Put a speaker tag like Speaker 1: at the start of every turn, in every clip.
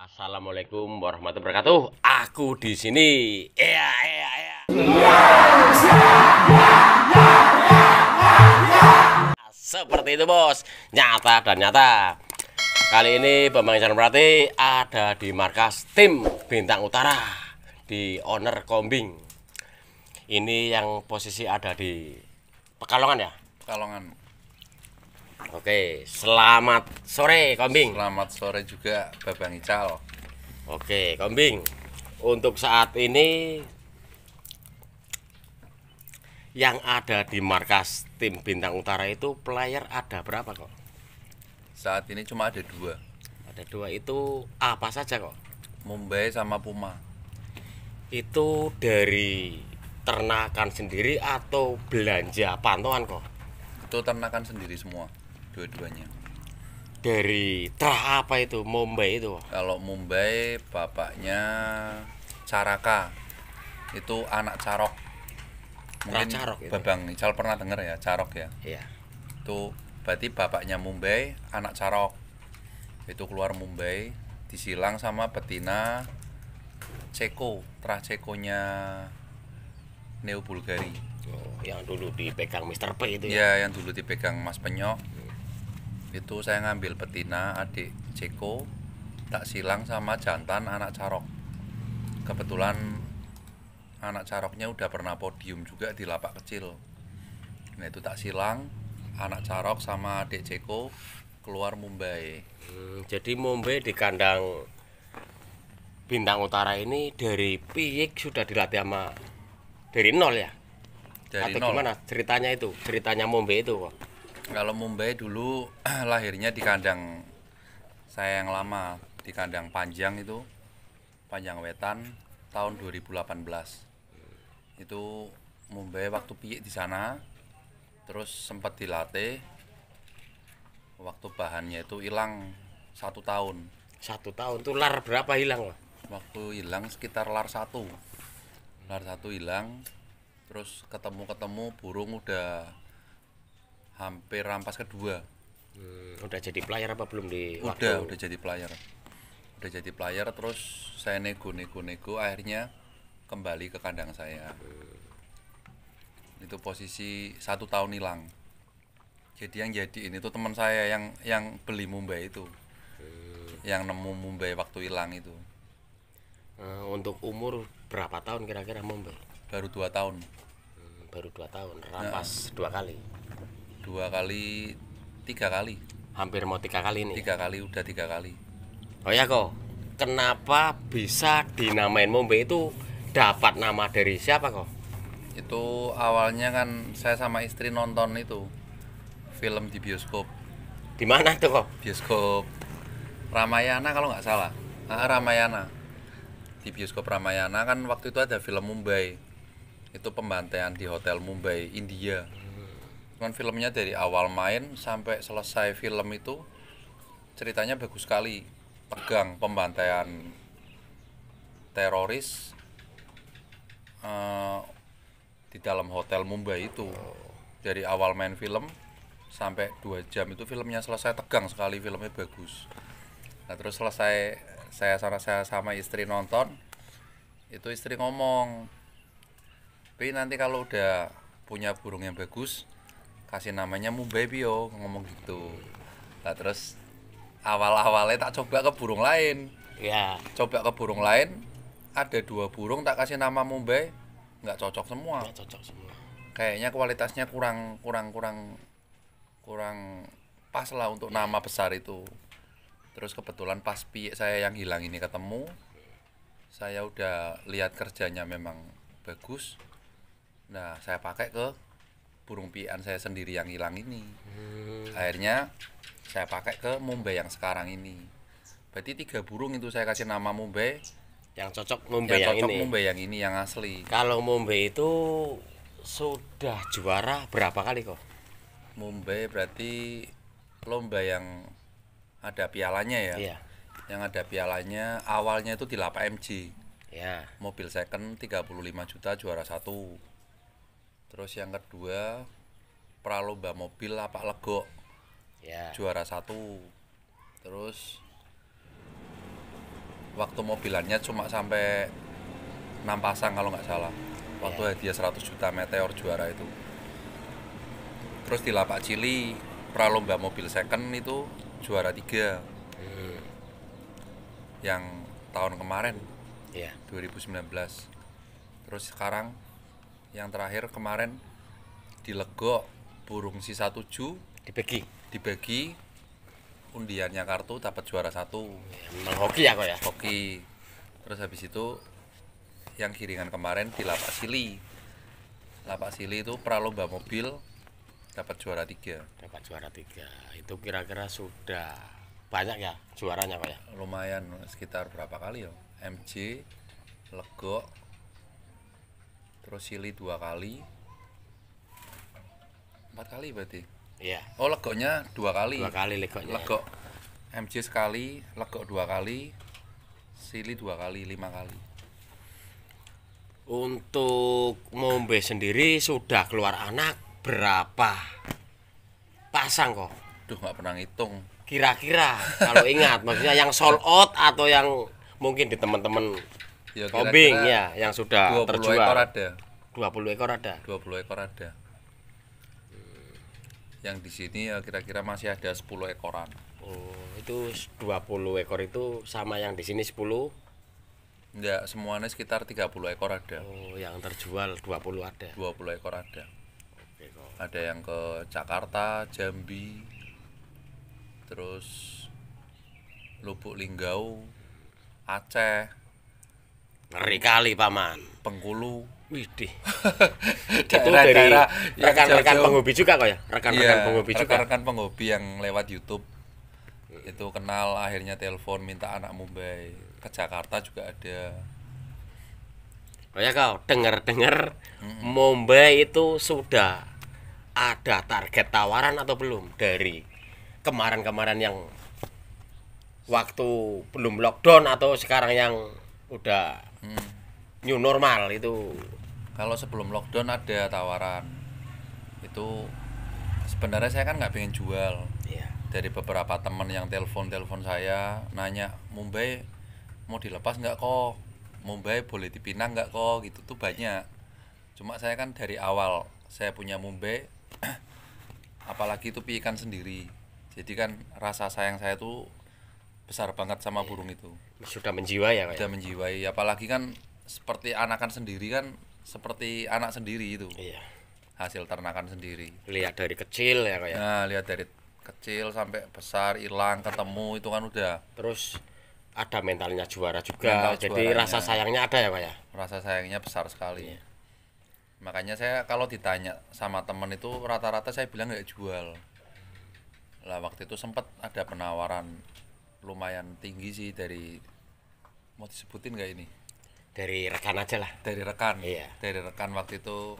Speaker 1: Assalamualaikum warahmatullahi wabarakatuh. Aku di sini. Ya, ya, ya. Seperti itu, Bos. Nyata dan nyata. Kali ini Bambang Isan Prati ada di markas tim Bintang Utara di owner Kombing. Ini yang posisi ada di Pekalongan ya? Pekalongan. Oke, selamat sore Kombing. Selamat sore juga Babang Ical. Oke, Kombing. Untuk saat ini yang ada di markas tim Bintang Utara itu player ada berapa kok? Saat ini cuma ada dua.
Speaker 2: Ada dua itu apa saja kok? Mumbai sama Puma.
Speaker 1: Itu dari ternakan sendiri atau belanja pantauan
Speaker 2: kok? Itu ternakan sendiri semua dua-duanya dari terah apa itu Mumbai itu kalau Mumbai bapaknya Caraka itu anak Carok mungkin Carok itu. Babang Ical pernah dengar ya Carok ya iya itu berarti bapaknya Mumbai anak Carok itu keluar Mumbai disilang sama betina Ceko terah Cekonya Neo Bulgari oh, yang dulu dipegang Mister P itu ya, ya yang dulu dipegang Mas Penyok itu saya ngambil betina adik Ceko tak silang sama jantan anak carok kebetulan anak caroknya udah pernah podium juga di lapak kecil nah itu tak silang anak carok sama adik Ceko keluar Mumbai hmm, jadi Mumbai di kandang bintang utara ini dari
Speaker 1: piyik sudah dilatih sama dari nol ya dari atau nol. gimana ceritanya itu
Speaker 2: ceritanya Mumbai itu kalau Mumbai dulu lahirnya di kandang saya yang lama di kandang panjang itu panjang wetan tahun 2018 itu Mumbai waktu piyik di sana terus sempat dilatih waktu bahannya itu hilang satu tahun satu tahun tuh lar berapa hilang waktu hilang sekitar lar satu lar satu hilang terus ketemu ketemu burung udah hampir rampas kedua hmm, udah jadi player apa belum di udah waktu? udah jadi player udah jadi player terus saya nego nego nego akhirnya kembali ke kandang saya hmm. itu posisi satu tahun hilang jadi yang jadi ini tuh teman saya yang yang beli Mumbai itu hmm. yang nemu Mumbai waktu hilang itu uh, untuk umur
Speaker 1: berapa tahun kira-kira Mumbai baru dua tahun hmm, baru dua tahun nah. rampas nah. dua kali dua kali tiga kali hampir mau tiga kali nih tiga kali udah tiga kali oh ya kok kenapa bisa dinamain Mombe itu
Speaker 2: dapat nama dari siapa kok itu awalnya kan saya sama istri nonton itu film di bioskop di mana tuh kok bioskop Ramayana kalau nggak salah ah, Ramayana di bioskop Ramayana kan waktu itu ada film Mumbai itu pembantaian di hotel Mumbai India cuman filmnya dari awal main sampai selesai film itu ceritanya bagus sekali tegang pembantaian teroris uh, di dalam hotel Mumbai itu dari awal main film sampai dua jam itu filmnya selesai tegang sekali filmnya bagus nah terus selesai saya sama saya sama istri nonton itu istri ngomong tapi nanti kalau udah punya burung yang bagus kasih namanya mu baby yo ngomong gitu nah terus awal-awalnya tak coba ke burung lain ya coba ke burung lain ada dua burung tak kasih nama Mumbai nggak cocok semua nggak cocok semua kayaknya kualitasnya kurang kurang kurang kurang pas lah untuk ya. nama besar itu terus kebetulan pas pi saya yang hilang ini ketemu saya udah lihat kerjanya memang bagus nah saya pakai ke burung pian saya sendiri yang hilang ini hmm. akhirnya saya pakai ke Mumbai yang sekarang ini berarti tiga burung itu saya kasih nama Mumbai yang cocok Mumbai yang, yang cocok ini Mumbai yang ini yang asli kalau Mumbai itu sudah juara berapa kali kok Mumbai berarti lomba yang ada pialanya ya iya. yang ada pialanya awalnya itu di Lapa MG ya. mobil second 35 juta juara satu terus yang kedua pralomba mobil lapak Lego, ya. juara satu terus waktu mobilannya cuma sampai enam pasang kalau nggak salah waktu ya. hadiah 100 juta meteor juara itu terus di lapak cili pralomba mobil second itu juara tiga hmm. yang tahun kemarin ya. sembilan 2019 terus sekarang yang terakhir kemarin di Lego burung sisa tujuh dibagi dibagi undiannya kartu dapat juara satu memang hoki ya kok ya hoki terus habis itu yang kiringan kemarin di lapak sili lapak sili itu pralomba mobil dapat juara tiga dapat juara tiga itu kira-kira sudah banyak ya juaranya pak ya lumayan sekitar berapa kali ya MC, Legok terus Sili dua kali empat kali berarti iya oh legoknya dua kali dua kali legoknya legok MJ sekali legok dua kali Sili dua kali lima kali
Speaker 1: untuk Mombe sendiri sudah keluar anak berapa pasang kok? Duh nggak pernah ngitung. Kira-kira kalau ingat maksudnya yang sold out atau yang mungkin di teman-teman ya, oh, ya yang sudah 20 terjual. ekor ada 20 ekor ada
Speaker 2: dua puluh ekor ada yang di sini ya kira-kira masih ada sepuluh ekoran oh
Speaker 1: itu puluh ekor itu sama yang di sini sepuluh. enggak
Speaker 2: ya, semuanya sekitar tiga puluh ekor ada oh yang terjual dua puluh ada dua puluh ekor ada ada yang ke Jakarta Jambi terus Lubuk Linggau Aceh Ngeri kali paman. Bengkulu. Widih. itu dari rekan-rekan penghobi juga kok ya? Rekan-rekan ya, penghobi juga. Rekan-rekan penghobi yang lewat YouTube itu kenal akhirnya telepon minta anak Mumbai ke Jakarta juga ada. Oh ya kau
Speaker 1: dengar-dengar
Speaker 2: -hmm. Mumbai itu sudah
Speaker 1: ada target tawaran atau belum dari kemarin-kemarin yang waktu belum lockdown atau sekarang yang udah hmm. new
Speaker 2: normal itu kalau sebelum lockdown ada tawaran itu sebenarnya saya kan nggak pengen jual yeah. dari beberapa teman yang telepon telepon saya nanya Mumbai mau dilepas nggak kok Mumbai boleh dipinang nggak kok gitu tuh banyak cuma saya kan dari awal saya punya Mumbai apalagi itu pikan sendiri jadi kan rasa sayang saya tuh besar banget sama burung itu sudah menjiwai ya sudah ya? menjiwai apalagi kan seperti anakan sendiri kan seperti anak sendiri itu iya. hasil ternakan sendiri lihat dari kecil ya kayak ya? nah lihat dari kecil sampai besar hilang ketemu itu kan udah terus ada mentalnya juara juga Mental jadi rasa sayangnya ada ya pak ya rasa sayangnya besar sekali iya. makanya saya kalau ditanya sama temen itu rata-rata saya bilang nggak jual lah waktu itu sempat ada penawaran lumayan tinggi sih dari mau disebutin nggak ini? Dari rekan aja lah. Dari rekan. Iya. Dari rekan waktu itu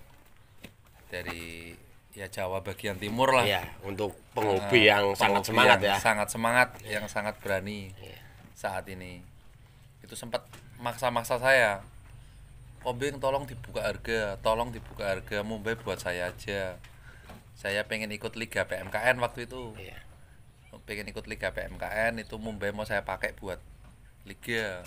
Speaker 2: dari ya Jawa bagian timur lah. Iya, untuk penghobi uh, yang penghobi sangat semangat yang ya. Sangat semangat, iya. yang sangat berani iya. saat ini. Itu sempat maksa-maksa saya. Obeng tolong dibuka harga, tolong dibuka harga Mumbai buat saya aja. Saya pengen ikut Liga PMKN waktu itu. Iya pengen ikut Liga PMKN itu Mumbai mau saya pakai buat Liga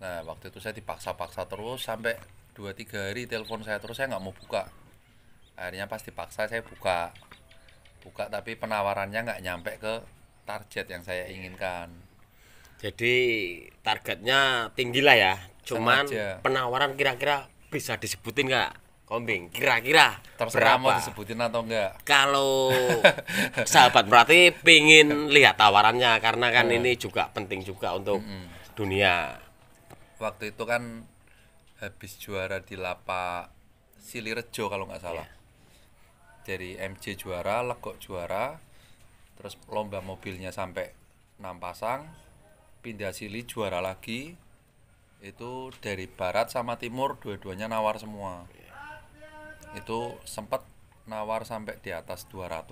Speaker 2: nah waktu itu saya dipaksa-paksa terus sampai dua tiga hari telepon saya terus saya nggak mau buka akhirnya pas dipaksa saya buka buka tapi penawarannya nggak nyampe ke target yang saya inginkan jadi targetnya tinggi lah ya cuman Sengaja.
Speaker 1: penawaran kira-kira bisa disebutin nggak Kombing, kira-kira terserah mau disebutin atau enggak? Kalau sahabat berarti pingin lihat tawarannya karena kan hmm. ini
Speaker 2: juga penting juga untuk hmm. dunia. Waktu itu kan habis juara di lapak Silirejo kalau nggak salah. ya. Dari MC juara, Legok juara, terus lomba mobilnya sampai 6 pasang, pindah Sili juara lagi. Itu dari barat sama timur dua-duanya nawar semua itu sempat nawar sampai di atas 200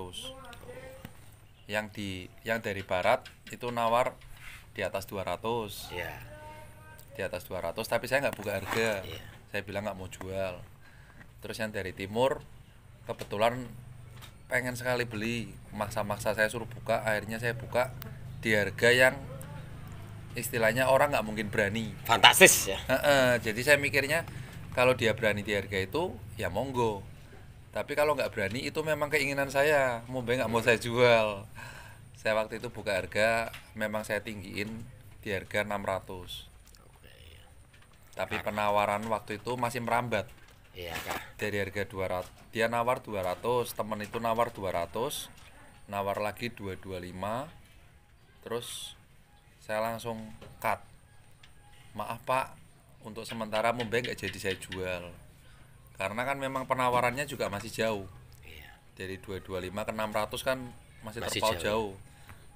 Speaker 2: yang di yang dari barat itu nawar di atas 200 yeah. di atas 200 tapi saya nggak buka harga yeah. saya bilang nggak mau jual terus yang dari timur kebetulan pengen sekali beli maksa-maksa saya suruh buka akhirnya saya buka di harga yang istilahnya orang nggak mungkin berani fantastis ya e -e, jadi saya mikirnya kalau dia berani di harga itu ya monggo tapi kalau nggak berani itu memang keinginan saya Mumbai nggak mau saya jual saya waktu itu buka harga memang saya tinggiin di harga 600 iya. tapi penawaran waktu itu masih merambat iya kak dari harga 200 dia nawar 200 temen itu nawar 200 nawar lagi 225 terus saya langsung cut maaf pak untuk sementara Mumbai nggak jadi saya jual karena kan memang penawarannya juga masih jauh iya. dari 225 ke 600 kan masih, masih terpaut jauh. jauh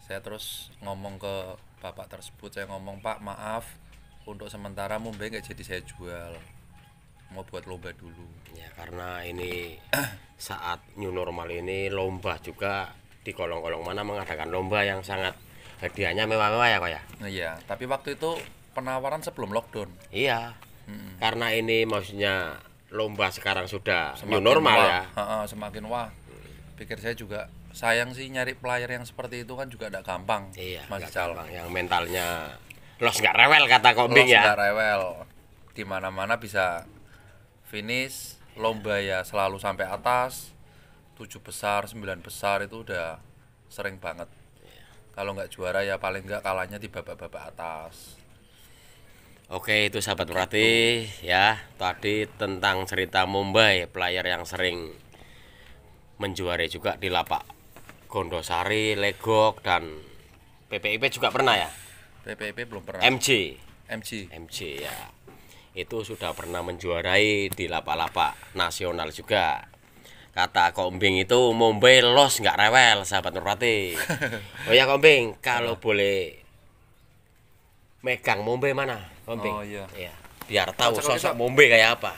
Speaker 2: saya terus ngomong ke bapak tersebut saya ngomong pak maaf untuk sementara Mumbai nggak jadi saya jual mau buat lomba dulu ya karena ini saat new
Speaker 1: normal ini lomba juga di kolong-kolong mana mengadakan lomba yang sangat hadiahnya mewah-mewah ya Pak ya iya tapi
Speaker 2: waktu itu penawaran sebelum lockdown. Iya. Hmm.
Speaker 1: Karena ini maksudnya lomba sekarang sudah semakin new normal wah. ya.
Speaker 2: Ha -ha, semakin wah. Pikir saya juga sayang sih nyari player yang seperti itu kan juga tidak gampang. Iya. Mas Gampang.
Speaker 1: Yang mentalnya los nggak rewel kata Kombing ya.
Speaker 2: rewel. Di mana-mana bisa finish lomba ya selalu sampai atas tujuh besar sembilan besar itu udah sering banget iya. kalau nggak juara ya paling nggak kalahnya di babak-babak atas
Speaker 1: Oke itu sahabat berarti ya tadi tentang cerita Mumbai player yang sering menjuari juga di lapak Gondosari, Legok dan PPIP juga pernah ya? PPIP belum pernah. MC. MC. MC ya. Itu sudah pernah menjuarai di lapak-lapak nasional juga kata Kombing itu Mumbai los nggak rewel sahabat Nurati. oh ya Kombing kalau iya. boleh megang mombe mana mombe oh iya Iya. biar tahu sosok kita... mombe kayak apa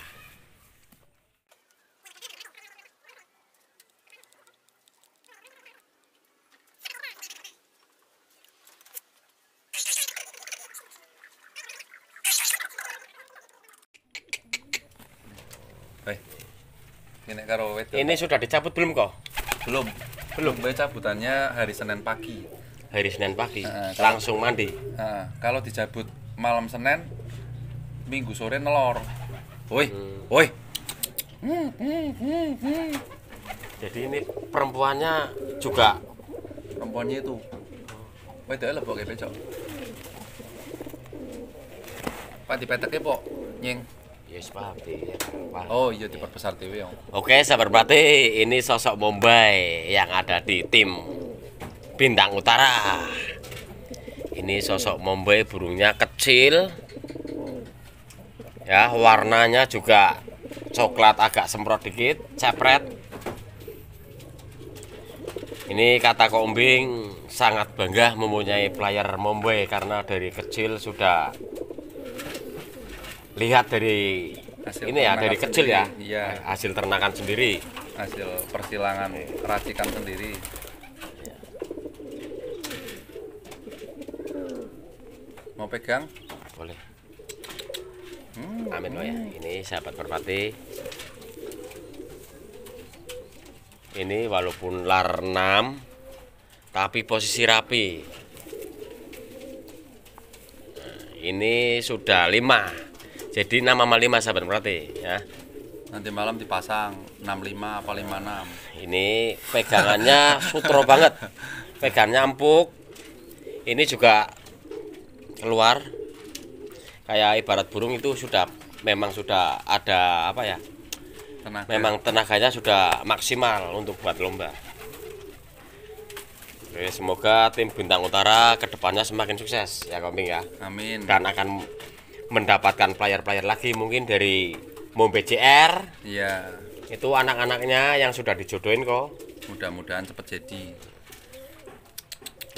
Speaker 2: eh, Ini sudah dicabut belum kok? Belum. Belum. Bayi cabutannya hari Senin pagi hari Senin pagi uh, kalau, langsung mandi uh, kalau dijabut malam Senin minggu sore nelor woi hmm. woi
Speaker 1: hmm, hmm, hmm,
Speaker 2: jadi ini perempuannya juga perempuannya itu woi dia lebok kayak Pak di peteknya pok nyeng Yes, Pak. Oh iya diperbesar TV
Speaker 1: Oke, sahabat Pati, ini sosok Mumbai yang ada di tim bintang utara ini sosok Mumbai burungnya kecil ya warnanya juga coklat agak semprot dikit cepret ini kata kombing sangat bangga mempunyai player Mumbai karena dari kecil sudah lihat dari hasil ini ya dari kecil ya. sendiri. ya iya. hasil ternakan sendiri hasil persilangan
Speaker 2: racikan sendiri Mau pegang? Boleh. Hmm. Amin lo
Speaker 1: ya. Ini sahabat merpati. Ini walaupun lar 6 tapi posisi rapi. Nah, ini sudah 5. Jadi nama 5 sahabat merpati ya.
Speaker 2: Nanti malam dipasang 65 apa
Speaker 1: 56. Ini pegangannya sutro banget. Pegangnya empuk. Ini juga keluar kayak ibarat burung itu sudah memang sudah ada apa ya Tenaga. memang tenaganya sudah maksimal untuk buat lomba Oke, semoga tim bintang utara kedepannya semakin sukses ya kambing ya amin dan akan mendapatkan player-player lagi mungkin dari Mombe CR iya itu anak-anaknya yang sudah dijodohin kok mudah-mudahan cepat jadi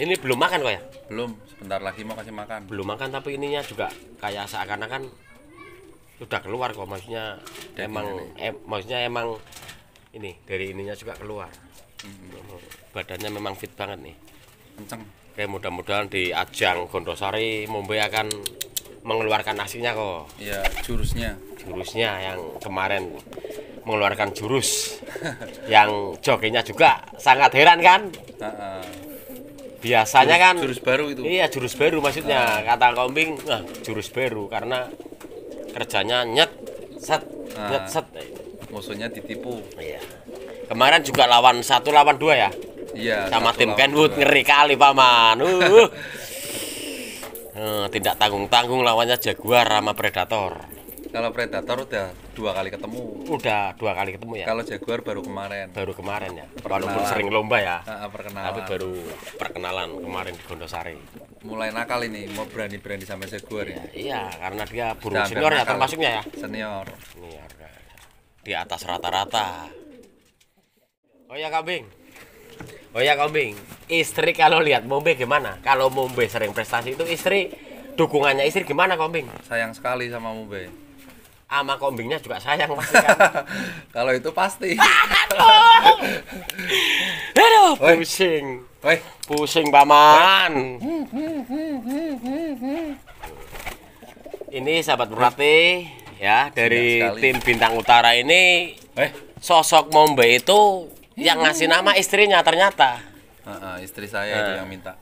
Speaker 1: ini belum makan kok ya? Belum, sebentar lagi mau kasih makan. Belum makan tapi ininya juga kayak seakan-akan sudah kan keluar kok maksudnya emang em, maksudnya emang ini dari ininya juga keluar. Mm-hmm. Badannya memang fit banget nih. Kenceng. Oke, mudah-mudahan di ajang Gondosari Mumbai akan mengeluarkan aslinya kok.
Speaker 2: Iya, jurusnya.
Speaker 1: Jurusnya yang kemarin mengeluarkan jurus yang jokinya juga sangat heran kan? biasanya kan jurus baru itu iya jurus baru maksudnya nah. kata kambing, nah, jurus baru karena kerjanya nyet set nah, nyet set musuhnya ditipu iya kemarin juga lawan satu lawan dua ya
Speaker 2: iya sama tim
Speaker 1: Kenwood ngeri kali paman uh. uh. tidak tanggung tanggung lawannya jaguar sama predator kalau predator udah dua kali ketemu. Udah dua kali ketemu ya. Kalau jaguar baru kemarin. Baru kemarin ya. Perkenalan. Walaupun sering lomba ya. Nah, perkenalan. Tapi baru perkenalan kemarin di Gondosari. Mulai
Speaker 2: nakal ini, mau berani-berani sampai jaguar ya. Iya, iya karena dia burung Sampai senior ya termasuknya ya. Senior. Senior. Ya, di atas rata-rata.
Speaker 1: Oh ya kambing. Oh ya kambing. Istri kalau lihat Mombe gimana? Kalau Mombe sering prestasi itu istri dukungannya istri gimana kambing? Sayang sekali sama Mombe sama kombingnya juga sayang pasti kan. Kalau itu pasti. Aduh, pusing. Woy. pusing paman. Ini sahabat berarti ya dari tim bintang utara ini eh. sosok Mombe itu yang ngasih nama istrinya ternyata. Uh, uh, istri saya uh. itu nah. yang minta.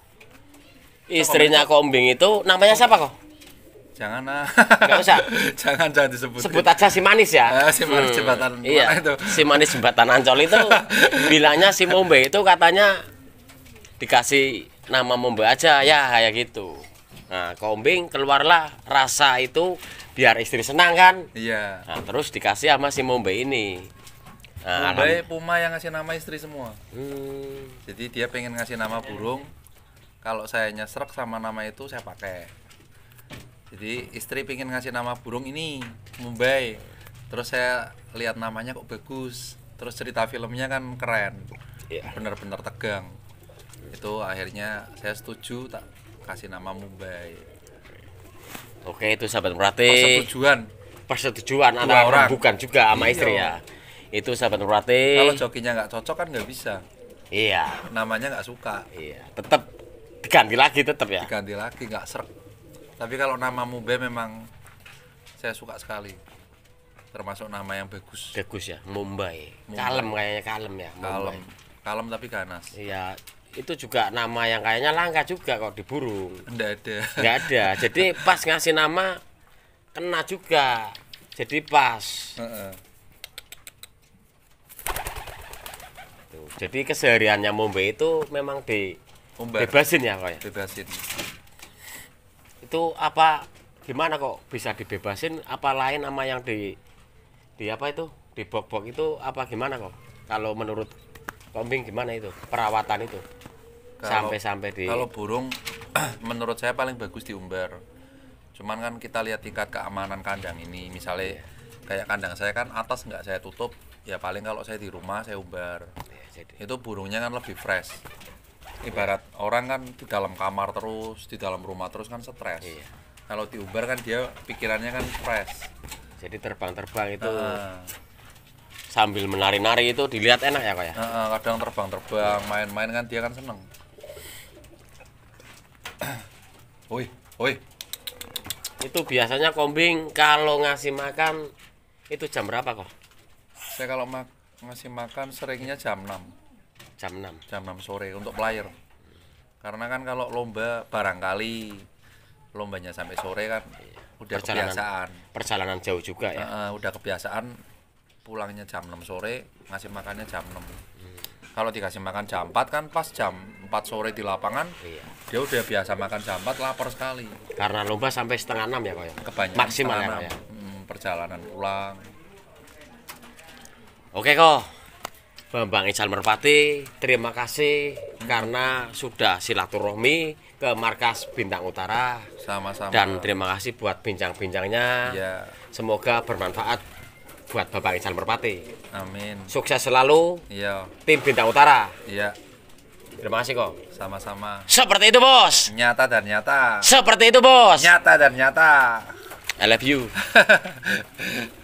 Speaker 1: Istrinya Kombing itu namanya siapa kok? jangan ah nggak usah jangan jangan disebut sebut aja si manis ya eh, si manis hmm, jembatan iya itu si manis jembatan ancol itu bilangnya si mombe itu katanya dikasih nama mombe aja ya kayak gitu nah kombing keluarlah rasa itu biar istri senang kan iya nah, terus dikasih sama si mombe ini nah, mombe
Speaker 2: kan puma yang ngasih nama istri semua hmm. jadi dia pengen ngasih nama burung kalau saya nyesrek sama nama itu saya pakai jadi istri pingin ngasih nama burung ini Mumbai terus saya lihat namanya kok bagus terus cerita filmnya kan keren iya. bener-bener tegang itu akhirnya saya setuju tak kasih nama Mumbai oke itu sahabat Murati persetujuan persetujuan
Speaker 1: antara orang bukan juga sama iya. istri ya itu sahabat Murati kalau
Speaker 2: jokinya nggak cocok kan nggak bisa iya namanya nggak suka iya tetap diganti lagi tetap ya diganti lagi nggak serk tapi kalau nama Mube memang saya suka sekali termasuk nama yang bagus bagus ya Mumbai, Mumbai. kalem kayaknya kalem ya Mumbai. kalem kalem tapi ganas
Speaker 1: iya itu juga nama yang kayaknya langka juga kok di burung
Speaker 2: enggak ada enggak ada jadi
Speaker 1: pas ngasih nama kena juga jadi pas uh -uh. jadi kesehariannya Mumbai itu memang di
Speaker 2: Umbar. bebasin
Speaker 1: ya kok ya bebasin itu apa gimana kok bisa dibebasin apa lain sama yang di di apa itu di bok-bok itu apa gimana kok kalau menurut Kombing
Speaker 2: gimana itu perawatan itu sampai-sampai di kalau burung menurut saya paling bagus diumbar cuman kan kita lihat tingkat keamanan kandang ini misalnya yeah. kayak kandang saya kan atas nggak saya tutup ya paling kalau saya di rumah saya umbar yeah, itu burungnya kan lebih fresh ibarat orang kan di dalam kamar terus di dalam rumah terus kan stres iya. kalau di Uber kan dia pikirannya kan stres jadi terbang-terbang itu uh,
Speaker 1: sambil menari-nari itu dilihat enak ya kok ya
Speaker 2: uh, kadang terbang-terbang main-main kan dia kan seneng woi woi
Speaker 1: itu biasanya kombing kalau ngasih makan
Speaker 2: itu jam berapa kok saya kalau ma ngasih makan seringnya jam 6 jam 6 jam 6 sore untuk player karena kan kalau lomba barangkali lombanya sampai sore kan iya. udah perjalanan, kebiasaan perjalanan jauh juga ya uh, udah kebiasaan pulangnya jam 6 sore ngasih makannya jam 6 hmm. kalau dikasih makan jam 4 kan pas jam 4 sore di lapangan iya. dia udah biasa makan jam 4 lapar sekali karena lomba sampai setengah 6 ya kaya? kebanyakan maksimal ya, 6, ya. Hmm, perjalanan
Speaker 1: pulang oke kok Bambang Ical Merpati, terima kasih karena sudah silaturahmi ke markas Bintang Utara.
Speaker 2: Sama-sama. Dan
Speaker 1: terima kasih buat bincang-bincangnya. Ya. Semoga bermanfaat buat Bapak Ical Merpati. Amin. Sukses selalu. Iya. Tim Bintang
Speaker 2: Utara. Iya. Terima kasih kok. Sama-sama. Seperti itu, Bos. Nyata dan nyata. Seperti itu, Bos. Nyata dan nyata. I love you.